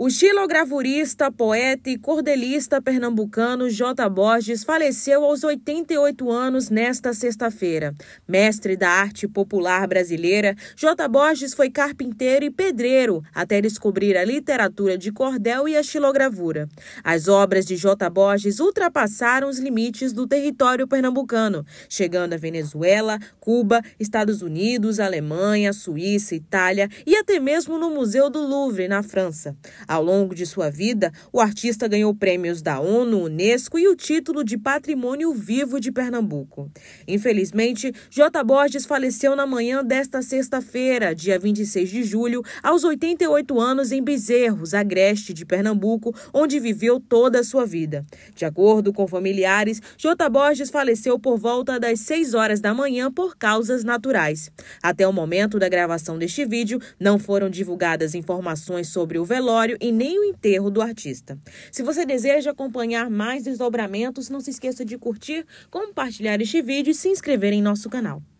O xilogravurista, poeta e cordelista pernambucano J. Borges faleceu aos 88 anos nesta sexta-feira. Mestre da arte popular brasileira, J. Borges foi carpinteiro e pedreiro até descobrir a literatura de cordel e a xilogravura. As obras de J. Borges ultrapassaram os limites do território pernambucano, chegando à Venezuela, Cuba, Estados Unidos, Alemanha, Suíça, Itália e até mesmo no Museu do Louvre, na França. Ao longo de sua vida, o artista ganhou prêmios da ONU, Unesco e o título de Patrimônio Vivo de Pernambuco. Infelizmente, J. Borges faleceu na manhã desta sexta-feira, dia 26 de julho, aos 88 anos em Bezerros, Agreste de Pernambuco, onde viveu toda a sua vida. De acordo com familiares, J. Borges faleceu por volta das 6 horas da manhã por causas naturais. Até o momento da gravação deste vídeo, não foram divulgadas informações sobre o velório e nem o enterro do artista. Se você deseja acompanhar mais desdobramentos, não se esqueça de curtir, compartilhar este vídeo e se inscrever em nosso canal.